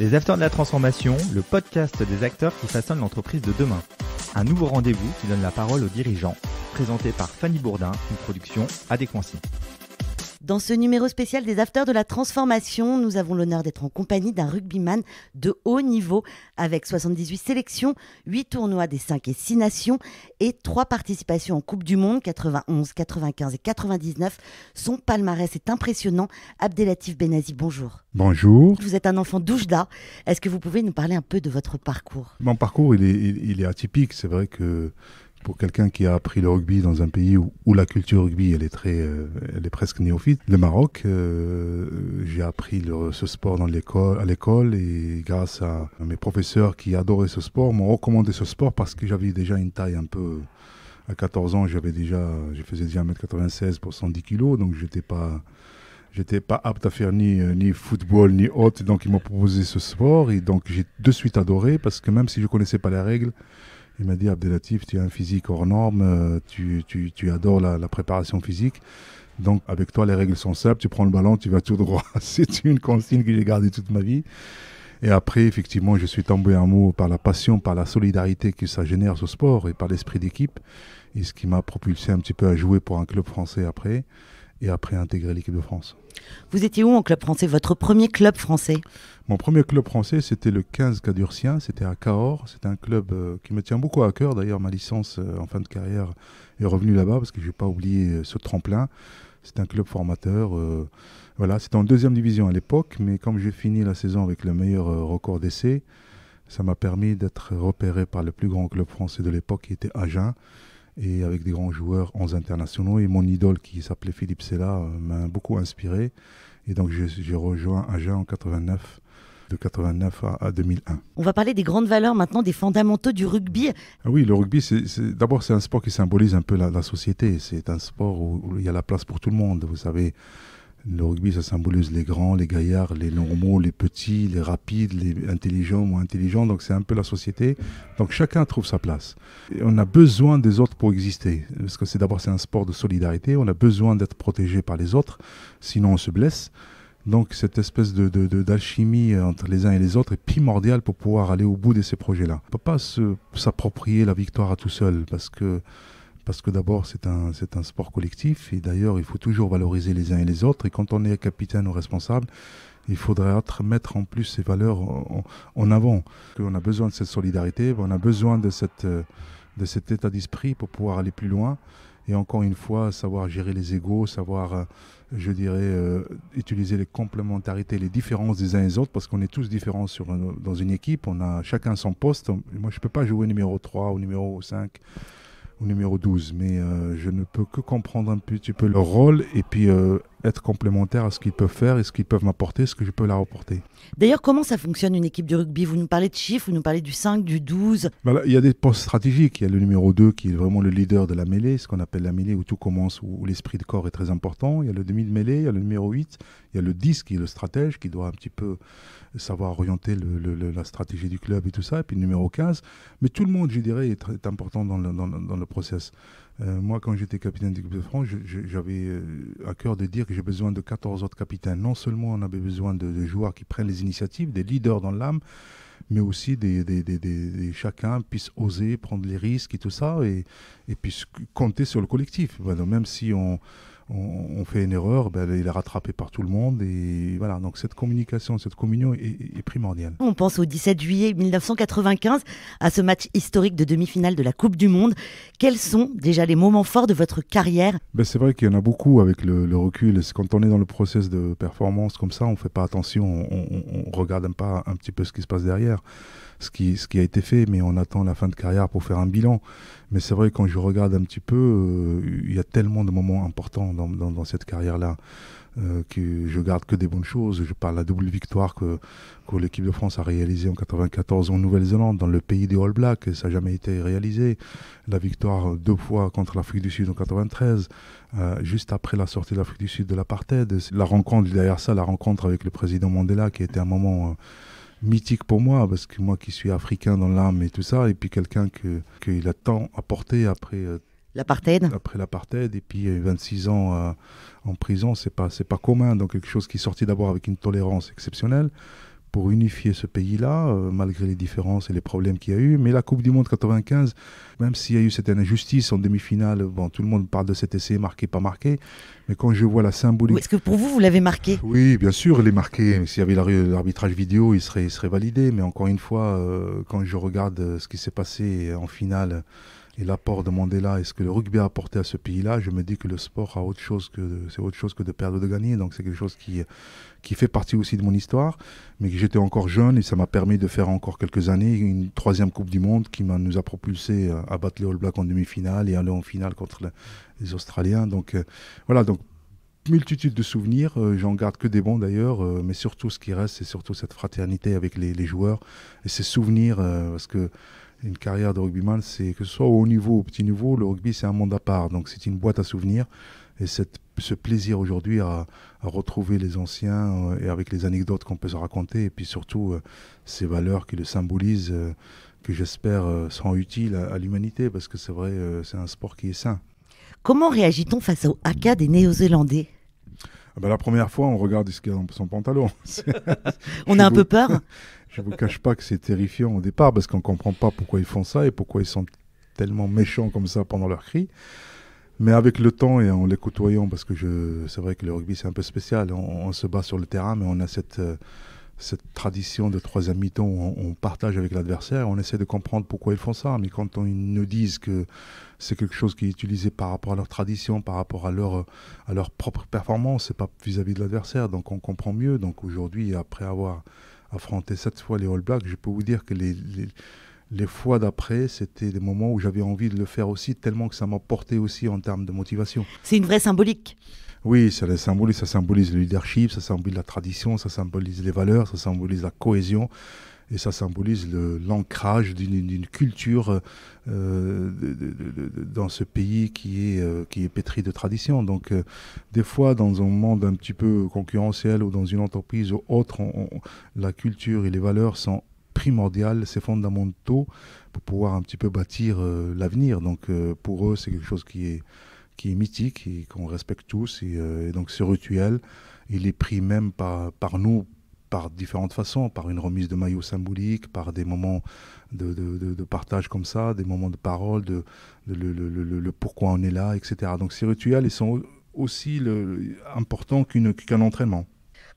Les Acteurs de la Transformation, le podcast des acteurs qui façonnent l'entreprise de demain. Un nouveau rendez-vous qui donne la parole aux dirigeants, présenté par Fanny Bourdin, une production Adéquancy. Dans ce numéro spécial des Afters de la Transformation, nous avons l'honneur d'être en compagnie d'un rugbyman de haut niveau avec 78 sélections, 8 tournois des 5 et 6 nations et 3 participations en Coupe du Monde 91, 95 et 99. Son palmarès est impressionnant. Abdelatif Benazi, bonjour. Bonjour. Vous êtes un enfant d'Oujda. Est-ce que vous pouvez nous parler un peu de votre parcours Mon parcours, il est, est atypique. C'est vrai que pour quelqu'un qui a appris le rugby dans un pays où, la culture rugby elle est très, euh, elle est presque néophyte, le Maroc, euh, j'ai appris ce sport dans l'école, à l'école et grâce à mes professeurs qui adoraient ce sport m'ont recommandé ce sport parce que j'avais déjà une taille un peu à 14 ans, j'avais déjà, je faisais déjà 1m96 pour 110 kg, donc j'étais pas, j'étais pas apte à faire ni, ni football ni autre donc ils m'ont proposé ce sport et donc j'ai de suite adoré parce que même si je connaissais pas les règles, il m'a dit Abdelatif, tu es un physique hors norme, euh, tu, adores la, préparation physique. Donc avec toi, les règles sont simples, tu prends le ballon, tu vas tout droit. C'est une consigne que j'ai gardée toute ma vie. Et après, effectivement, je suis tombé mot par la passion, par la solidarité que ça génère ce sport et par l'esprit d'équipe. Et ce qui m'a propulsé un petit peu à jouer pour un club français après et après intégrer l'équipe de France. Vous étiez où en club français Votre premier club français Mon premier club français, c'était le 15 Cadurcien, c'était à Cahors. C'est un club euh, qui me tient beaucoup à cœur. D'ailleurs, ma licence euh, en fin de carrière est revenue là-bas parce que je n'ai pas oublié euh, ce tremplin. C'est un club formateur. voilà, c'était en deuxième division à l'époque, mais comme j'ai fini la saison avec le meilleur record d'essai, ça m'a permis d'être repéré par le plus grand club français de l'époque qui était Agen et avec des grands joueurs, en internationaux. Et mon idole qui s'appelait Philippe Sella euh, m'a beaucoup inspiré. Et donc j'ai rejoint Agen en 89 de 89 à, 2001. On va parler des grandes valeurs maintenant, des fondamentaux du rugby. Ah oui, le rugby, d'abord, c'est un sport qui symbolise un peu la, société. C'est un sport où, il y a la place pour tout le monde. Vous savez, le rugby, ça symbolise les grands, les gaillards, les normaux, les petits, les rapides, les intelligents, moins intelligents. Donc c'est un peu la société. Donc chacun trouve sa place. on a besoin des autres pour exister. Parce que c'est d'abord c'est un sport de solidarité. On a besoin d'être protégé par les autres. Sinon on se blesse. Donc cette espèce de, d'alchimie euh, entre les uns et les autres est primordiale pour pouvoir aller au bout de ces projets-là. On ne peut pas s'approprier la victoire à tout seul parce que parce que d'abord c'est un, c'est un sport collectif et d'ailleurs il faut toujours valoriser les uns et les autres et quand on est capitaine ou responsable, il faudrait mettre en plus ces valeurs en, avant. On a besoin de cette solidarité, on a besoin de, cette, de cet état d'esprit pour pouvoir aller plus loin et encore une fois savoir gérer les égaux, savoir, euh, je dirais, euh, utiliser les complémentarités, les différences des uns et des autres, parce qu'on est tous différents sur dans une équipe, on a chacun son poste. Moi, je ne peux pas jouer numéro 3 ou numéro 5 au numéro 12. Mais euh, je ne peux que comprendre un petit peu leur rôle et puis euh, être complémentaire à ce qu'ils peuvent faire et ce qu'ils peuvent m'apporter, ce que je peux leur apporter. D'ailleurs, comment ça fonctionne une équipe de rugby Vous nous parlez de chiffres, vous nous parlez du 5, du 12. Ben il y a des postes stratégiques. Il y a le numéro 2 qui est vraiment le leader de la mêlée, ce qu'on appelle la mêlée où tout commence, où l'esprit de corps est très important. Il y a le demi de mêlée, il y a le numéro 8, il y a le 10 qui est le stratège qui doit un petit peu savoir orienter la stratégie du club et tout ça. Et puis le numéro 15. Mais tout le monde, je dirais, est, très, important dans le, dans le process. Euh, moi, quand j'étais capitaine d'équipe de France, j'avais euh, à cœur de dire que j'ai besoin de 14 autres capitaines. Non seulement on avait besoin de, de joueurs qui prennent les initiatives, des leaders dans l'âme, mais aussi des, des, des, des, chacun puisse oser prendre les risques et tout ça, et, et puisse compter sur le collectif. Voilà, même si on on, fait une erreur, ben, il est rattrapé par tout le monde. Et voilà, donc cette communication, cette communion est, primordiale. On pense au 17 juillet 1995, à ce match historique de demi-finale de la Coupe du Monde. Quels sont déjà les moments forts de votre carrière ben, C'est vrai qu'il y en a beaucoup avec le, recul. Quand on est dans le process de performance comme ça, on ne fait pas attention, on, regarde un, pas, un petit peu ce qui se passe derrière ce qui, ce qui a été fait, mais on attend la fin de carrière pour faire un bilan. Mais c'est vrai, quand je regarde un petit peu, euh, il y a tellement de moments importants dans, dans, dans cette carrière-là. Euh, que je garde que des bonnes choses. Je parle de la double victoire que, que l'équipe de France a réalisée en 94 en Nouvelle-Zélande, dans le pays des All Blacks, et ça n'a jamais été réalisé. La victoire deux fois contre l'Afrique du Sud en 93, euh, juste après la sortie de l'Afrique du Sud de l'apartheid. La rencontre, derrière ça, la rencontre avec le président Mandela, qui était un moment mythique pour moi, parce que moi qui suis africain dans l'âme et tout ça, et puis quelqu'un qu'il a tant apporté après. Euh, l'apartheid Après l'apartheid, et puis 26 ans euh, en prison, c'est pas, pas commun. Donc quelque chose qui est sorti d'abord avec une tolérance exceptionnelle, pour unifier ce pays-là, euh, malgré les différences et les problèmes qu'il y a eu. Mais la Coupe du Monde 95, même s'il y a eu cette injustice en demi-finale, bon, tout le monde parle de cet essai marqué, pas marqué, mais quand je vois la symbolique... Est-ce que pour vous, vous l'avez marqué Oui, bien sûr, il est marqué. S'il y avait l'arbitrage vidéo, il serait, serait validé. Mais encore une fois, euh, quand je regarde euh, ce qui s'est passé en finale et l'apport de Mandela et ce que le rugby a apporté à ce pays-là, je me dis que le sport a autre chose que c'est autre chose que de perdre ou de gagner. Donc c'est quelque chose qui qui fait partie aussi de mon histoire, mais que j'étais encore jeune et ça m'a permis de faire encore quelques années une troisième Coupe du Monde qui nous a propulsé euh, à battre les All Blacks en demi-finale et aller en finale contre les Australiens. Donc euh, voilà donc multitude de souvenirs, euh, j'en garde que des bons d'ailleurs, mais surtout ce qui reste, c'est surtout cette fraternité avec les, les joueurs et ces souvenirs, parce que une carrière de rugbyman, c'est que ce soit au haut niveau ou au petit niveau, le rugby c'est un monde à part. Donc c'est une boîte à souvenirs. Et cette, ce plaisir aujourd'hui à, retrouver les anciens euh, et avec les anecdotes qu'on peut se raconter et puis surtout euh, ces valeurs qui le symbolisent, euh, que j'espère seront utiles à, l'humanité parce que c'est vrai, c'est un sport qui est sain. Comment réagit-on face au haka des Néo-Zélandais ah bah, La première fois, on regarde ce qu'il y a dans son pantalon. on a un peu peur je vous cache pas que c'est terrifiant au départ parce qu'on comprend pas pourquoi ils font ça et pourquoi ils sont tellement méchants comme ça pendant leur cri. Mais avec le temps et en les côtoyant, parce que c'est vrai que le rugby c'est un peu spécial, on, se bat sur le terrain, mais on a cette, euh, cette tradition de troisième mi temps on, on, partage avec l'adversaire, on essaie de comprendre pourquoi ils font ça. Mais quand on, ils nous disent que c'est quelque chose qui est utilisé par rapport à leur tradition, par rapport à leur, à leur propre performance, c'est pas vis à -vis de l'adversaire, donc on comprend mieux. Donc aujourd'hui, après avoir affronter cette fois les All Blacks, je peux vous dire que les, les, fois d'après, c'était des moments où j'avais envie de le faire aussi, tellement que ça m'a porté aussi en termes de motivation. C'est une vraie symbolique. Oui, ça, symbolise, ça symbolise le leadership, ça symbolise la tradition, ça symbolise les valeurs, ça symbolise la cohésion et ça symbolise l'ancrage d'une culture euh, dans ce pays qui est, euh, qui est pétri de tradition. Donc, euh, des fois, dans un monde un petit peu concurrentiel ou dans une entreprise ou autre, la culture et les valeurs sont primordiales, c'est fondamentaux pour pouvoir un petit peu bâtir l'avenir. Donc, pour eux, c'est quelque chose qui est, qui est mythique et qu'on respecte tous. Et, donc, ce rituel, il est pris même par, par nous par différentes façons, par une remise de maillot symbolique, par des moments de, partage comme ça, des moments de parole, de, le, pourquoi on est là, etc. Donc ces rituels, ils sont aussi importants qu'un entraînement.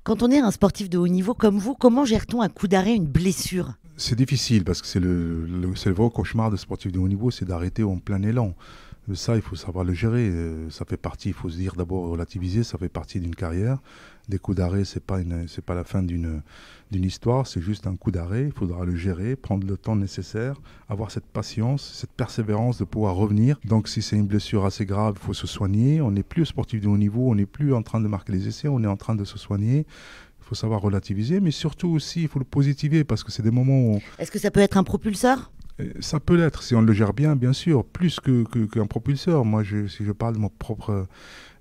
Quand on est un sportif de haut niveau comme vous, comment gère-t-on un coup d'arrêt une blessure C'est difficile parce que c'est le, le vrai cauchemar de sportif de haut niveau, c'est d'arrêter en plein élan. Ça, il faut savoir le gérer. Euh, ça fait partie, il faut se dire d'abord relativiser, ça fait partie d'une carrière des coups d'arrêt, c'est pas, une, pas la fin d'une histoire, c'est juste un coup d'arrêt. Il faudra le gérer, prendre le temps nécessaire, avoir cette patience, cette persévérance de pouvoir revenir. Donc, si c'est une blessure assez grave, il faut se soigner. On n'est plus sportif de haut niveau, on n'est plus en train de marquer les essais, on est en train de se soigner il faut savoir relativiser, mais surtout aussi, il faut le positiver parce que c'est des moments où. Est-ce que ça peut être un propulseur euh, ça peut l'être, si on le gère bien, bien sûr, plus qu'un que, propulseur. Moi, je, si je parle de ma propre euh,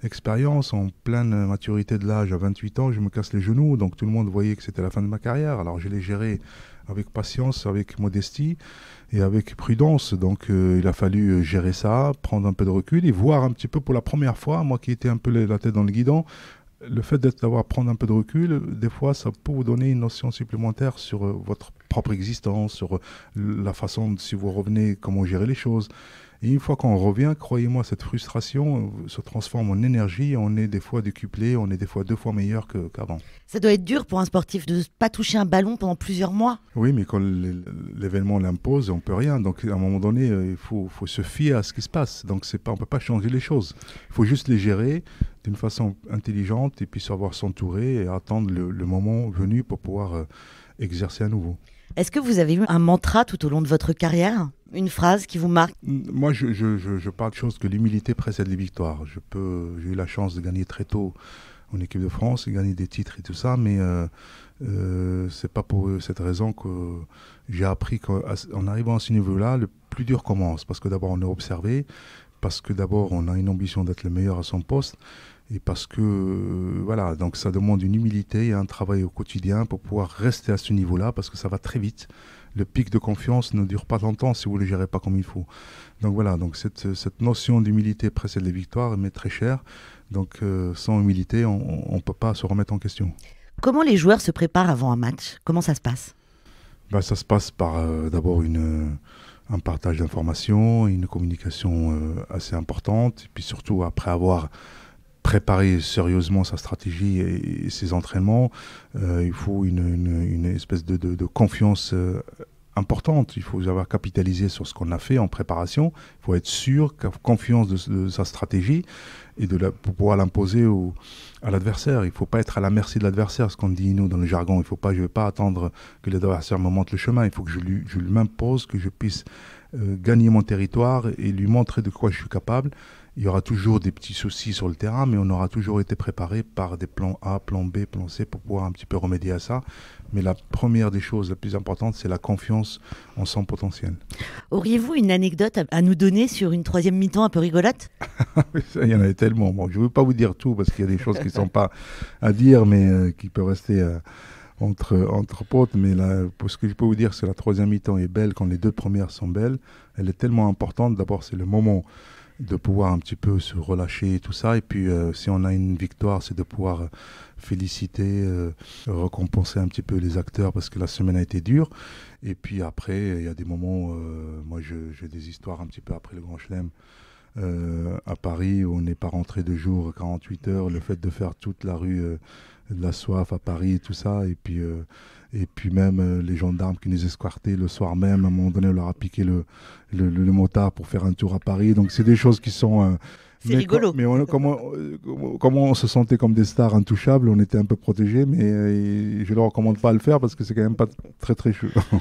expérience, en pleine maturité de l'âge, à 28 ans, je me casse les genoux, donc tout le monde voyait que c'était la fin de ma carrière. Alors je l'ai géré avec patience, avec modestie et avec prudence. Donc euh, il a fallu gérer ça, prendre un peu de recul et voir un petit peu pour la première fois, moi qui étais un peu la tête dans le guidon, le fait d'avoir prendre un peu de recul, des fois, ça peut vous donner une notion supplémentaire sur votre propre existence, sur la façon, si vous revenez, comment gérer les choses. Et une fois qu'on revient, croyez-moi, cette frustration euh, se transforme en énergie. On est des fois décuplé, on est des fois deux fois meilleur qu'avant. ça doit être dur pour un sportif de ne pas toucher un ballon pendant plusieurs mois. Oui, mais quand l'événement l'impose, on peut rien. Donc à un moment donné, euh, il faut, faut se fier à ce qui se passe. Donc pas, on ne peut pas changer les choses. Il faut juste les gérer d'une façon intelligente et puis savoir s'entourer et attendre le, moment venu pour pouvoir euh, exercer à nouveau. Est-ce que vous avez eu un mantra tout au long de votre carrière une phrase qui vous marque Moi, je, parle de choses que l'humilité précède les victoires. Je peux, j'ai eu la chance de gagner très tôt en équipe de France, et gagner des titres et tout ça, mais ce euh, n'est euh, c'est pas pour cette raison que j'ai appris qu'en arrivant à ce niveau-là, le plus dur commence, parce que d'abord on est observé, parce que d'abord on a une ambition d'être le meilleur à son poste et parce que euh, voilà donc ça demande une humilité et un travail au quotidien pour pouvoir rester à ce niveau-là parce que ça va très vite. Le pic de confiance ne dure pas longtemps si vous ne le gérez pas comme il faut. Donc voilà donc cette, euh, notion d'humilité précède les victoires mais très chère. Donc euh, sans humilité on ne peut pas se remettre en question. Comment les joueurs se préparent avant un match Comment ça se passe bah, ça se passe par d'abord une un partage d'informations, une communication euh, assez importante. Et puis surtout, après avoir préparé sérieusement sa stratégie et, ses entraînements. Euh, il faut une, espèce de, confiance euh, importante. Il faut avoir capitalisé sur ce qu'on a fait en préparation. Il faut être sûr, confiance de, sa stratégie et de la, pour pouvoir l'imposer à l'adversaire. Il faut pas être à la merci de l'adversaire, ce qu'on dit nous dans le jargon. Il faut pas, je ne vais pas attendre que l'adversaire me montre le chemin. Il faut que je lui, je lui m'impose, que je puisse euh, gagner mon territoire et lui montrer de quoi je suis capable. Il y aura toujours des petits soucis sur le terrain, mais on aura toujours été préparé par des plans A, plan B, plan C pour pouvoir un petit peu remédier à ça. Mais la première des choses, la plus importante, c'est la confiance en son potentiel. Auriez-vous une anecdote à nous donner sur une troisième mi-temps un peu rigolote Il y en a tellement. je ne veux pas vous dire tout parce qu'il y a des choses qui ne sont pas à dire, mais euh, qui peuvent rester. Euh, entre, entre potes, mais là, ce que je peux vous dire, c'est la troisième mi-temps est belle quand les deux premières sont belles. Elle est tellement importante. D'abord, c'est le moment de pouvoir un petit peu se relâcher et tout ça. Et puis, euh, si on a une victoire, c'est de pouvoir euh, féliciter, euh, récompenser un petit peu les acteurs parce que la semaine a été dure. Et puis après, il y a des moments, moi j'ai des histoires un petit peu après le Grand Chelem. à Paris, où on n'est pas rentré de jour 48 heures, le fait de faire toute la rue de la soif à Paris, tout ça, et puis et puis même euh, les gendarmes qui nous escortaient le soir même, à un moment donné, on leur a piqué le, le, motard pour faire un tour à Paris. Donc c'est des choses qui sont... Euh, c'est rigolo. mais on, comment euh, on, se sentait comme des stars intouchables, on était un peu protégés, mais je ne le recommande pas à le faire parce que c'est quand même pas très très chaud.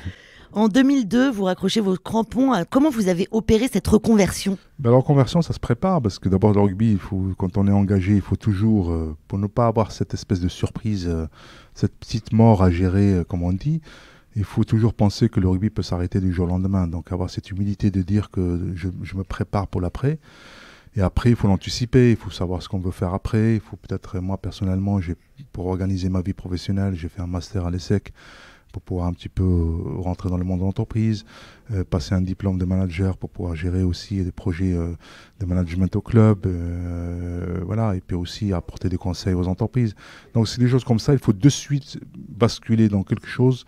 En 2002, vous raccrochez vos crampons. Comment vous avez opéré cette reconversion ben, La reconversion, ça se prépare parce que d'abord, le rugby, il faut, quand on est engagé, il faut toujours, pour ne pas avoir cette espèce de surprise cette petite mort à gérer, euh, comme on dit, il faut toujours penser que le rugby peut s'arrêter du jour au lendemain. Donc avoir cette humilité de dire que je, me prépare pour l'après. Et après, il faut l'anticiper, il faut savoir ce qu'on veut faire après. Il faut peut-être, moi personnellement, pour organiser ma vie professionnelle, j'ai fait un master à l'ESSEC pour pouvoir un petit peu euh, rentrer dans le monde de l'entreprise, euh, passer un diplôme de manager pour pouvoir gérer aussi des projets euh, de management au club, voilà, et puis aussi apporter des conseils aux entreprises. Donc c'est des choses comme ça, il faut de suite basculer dans quelque chose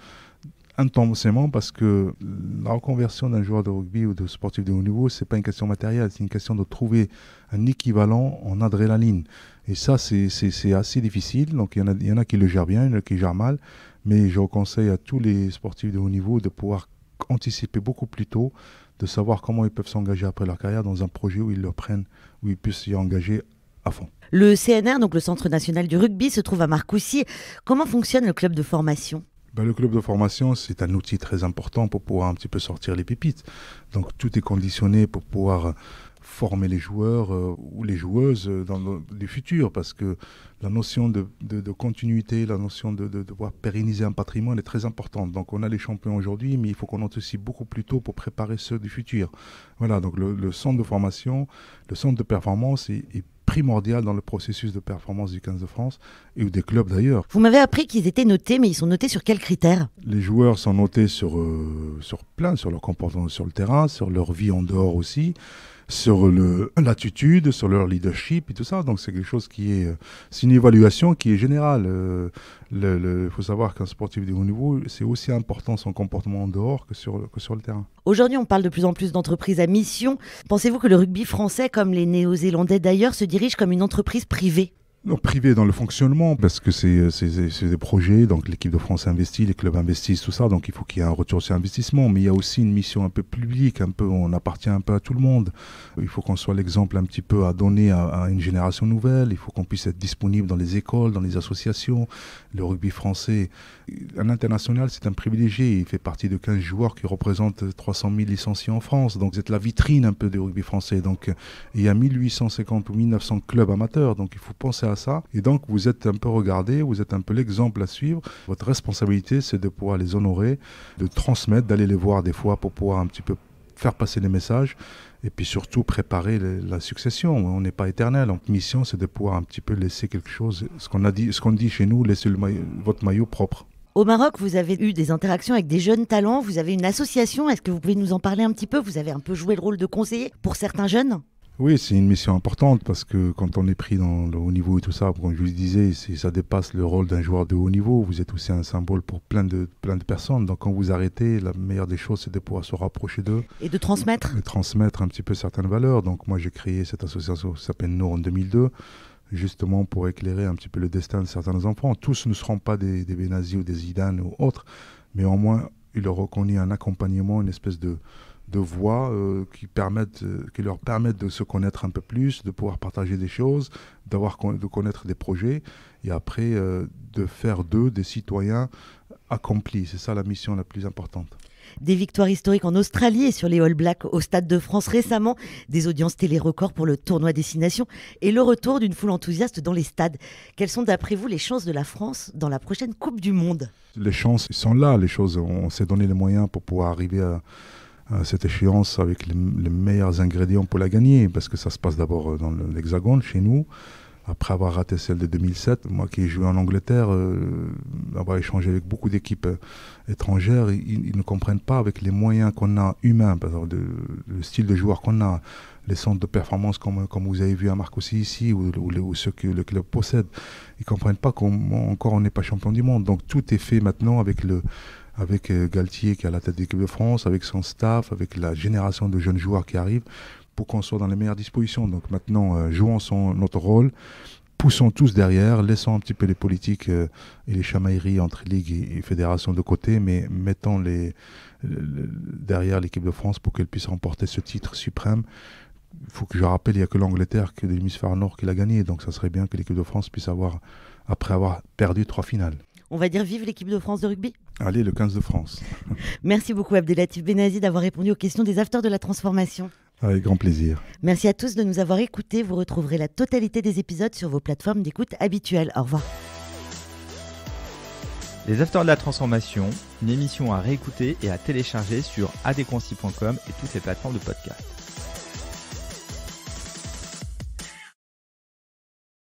intensément parce que la reconversion d'un joueur de rugby ou de sportif de haut niveau, c'est pas une question matérielle, c'est une question de trouver un équivalent en adrénaline. Et ça, c'est assez difficile. Donc, il y, en a, qui le gèrent bien, il y en a qui le gèrent mal. Mais je conseille à tous les sportifs de haut niveau de pouvoir anticiper beaucoup plus tôt, de savoir comment ils peuvent s'engager après leur carrière dans un projet où ils le prennent, où ils puissent s'y engager à fond. Le CNR, donc le Centre national du rugby, se trouve à Marcoussis. Comment fonctionne le club de formation ben, le club de formation, c'est un outil très important pour pouvoir un petit peu sortir les pépites. Donc tout est conditionné pour pouvoir former les joueurs euh, ou les joueuses euh, dans le, du futur, parce que la notion de, de, continuité, la notion de, de, devoir pérenniser un patrimoine est très importante. Donc on a les champions aujourd'hui, mais il faut qu'on entre aussi beaucoup plus tôt pour préparer ceux du futur. Voilà, donc le, centre de formation, le centre de performance est, primordial dans le processus de performance du 15 de France et des clubs d'ailleurs. Vous m'avez appris qu'ils étaient notés, mais ils sont notés sur quels critères Les joueurs sont notés sur, euh, sur plein, sur leur comportement sur le terrain, sur leur vie en dehors aussi sur l'attitude, sur leur leadership et tout ça. Donc c'est quelque chose qui est, euh, c'est une évaluation qui est générale. Euh, il faut savoir qu'un sportif de haut niveau, c'est aussi important son comportement en dehors que sur, que sur le terrain. Aujourd'hui, on parle de plus en plus d'entreprises à mission. Pensez-vous que le rugby français, comme les Néo-Zélandais d'ailleurs, se dirige comme une entreprise privée non, privé dans le fonctionnement, parce que euh, c'est des projets, donc l'équipe de France investit, les clubs investissent, tout ça, donc il faut qu'il y ait un retour sur investissement, mais il y a aussi une mission un peu publique, un peu, on appartient un peu à tout le monde. Il faut qu'on soit l'exemple un petit peu à donner à, une génération nouvelle, il faut qu'on puisse être disponible dans les écoles, dans les associations, le rugby français. Un international, c'est un privilégié, il fait partie de 15 joueurs qui représentent 300 000 licenciés en France, donc c'est la vitrine un peu du rugby français, donc euh, il y a 1850 ou 1900 clubs amateurs, donc il faut penser à ça. Et donc, vous êtes un peu regardé, vous êtes un peu l'exemple à suivre. Votre responsabilité, c'est de pouvoir les honorer, de transmettre, d'aller les voir des fois pour pouvoir un petit peu faire passer les messages et puis surtout préparer la succession. On n'est pas éternel. Donc, mission, c'est de pouvoir un petit peu laisser quelque chose. Ce qu'on dit, ce qu'on dit chez nous, laissez votre maillot propre. Au Maroc, vous avez eu des interactions avec des jeunes talents. Vous avez une association. Est-ce que vous pouvez nous en parler un petit peu Vous avez un peu joué le rôle de conseiller pour certains jeunes oui, c'est une mission importante parce que quand on est pris dans le haut niveau et tout ça, comme je vous le disais, ça dépasse le rôle d'un joueur de haut niveau. Vous êtes aussi un symbole pour plein de, plein de personnes. Donc quand vous arrêtez, la meilleure des choses, c'est de pouvoir se rapprocher d'eux. Et de transmettre. transmettre un petit peu certaines valeurs. Donc moi, j'ai créé cette association qui s'appelle Nour en 2002 justement pour éclairer un petit peu le destin de certains enfants. Tous ne seront pas des, des Benazis ou des Zidane ou autres, mais au moins, il leur reconnaît un accompagnement, une espèce de, de voix euh, qui, permettent, euh, qui leur permettent de se connaître un peu plus, de pouvoir partager des choses, d'avoir de connaître des projets, et après euh, de faire d'eux des citoyens accomplis. C'est ça la mission la plus importante. Des victoires historiques en Australie et sur les All Blacks au Stade de France récemment, des audiences télé-records pour le tournoi Destination et le retour d'une foule enthousiaste dans les stades. Quelles sont d'après vous les chances de la France dans la prochaine Coupe du Monde Les chances sont là, les choses, on s'est donné les moyens pour pouvoir arriver à euh, cette échéance avec les, meilleurs ingrédients pour la gagner, parce que ça se passe d'abord euh, dans l'Hexagone, chez nous. Après avoir raté celle de 2007, moi qui ai joué en Angleterre, euh, avoir échangé avec beaucoup d'équipes étrangères, ils, ne comprennent pas avec les moyens qu'on a humains, par exemple, le style de joueur qu'on a, les centres de performance comme, comme vous avez vu à Marc aussi ici, ou, ceux que le club possède. Ils ne comprennent pas encore on n'est pas champion du monde. Donc tout est fait maintenant avec le, avec euh, Galtier qui est à la tête de l'équipe de France, avec son staff, avec la génération de jeunes joueurs qui arrivent, pour qu'on soit dans les meilleures dispositions. Donc maintenant, euh, jouons son, notre rôle, poussons tous derrière, laissons un petit peu les politiques euh, et les chamailleries entre ligues et, Fédération fédérations de côté, mais mettons les, derrière l'équipe de France pour qu'elle puisse remporter ce titre suprême. Il faut que je rappelle, il n'y a que l'Angleterre, que l'hémisphère nord qui l'a gagné, donc ça serait bien que l'équipe de France puisse avoir, après avoir perdu trois finales. On va dire vive l'équipe de France de rugby Allez, le 15 de France. Merci beaucoup Abdelatif Benazi d'avoir répondu aux questions des acteurs de la transformation. Avec grand plaisir. Merci à tous de nous avoir écoutés. Vous retrouverez la totalité des épisodes sur vos plateformes d'écoute habituelles. Au revoir. Les Afters de la Transformation, une émission à réécouter et à télécharger sur adéquancy.com et toutes les plateformes de podcast.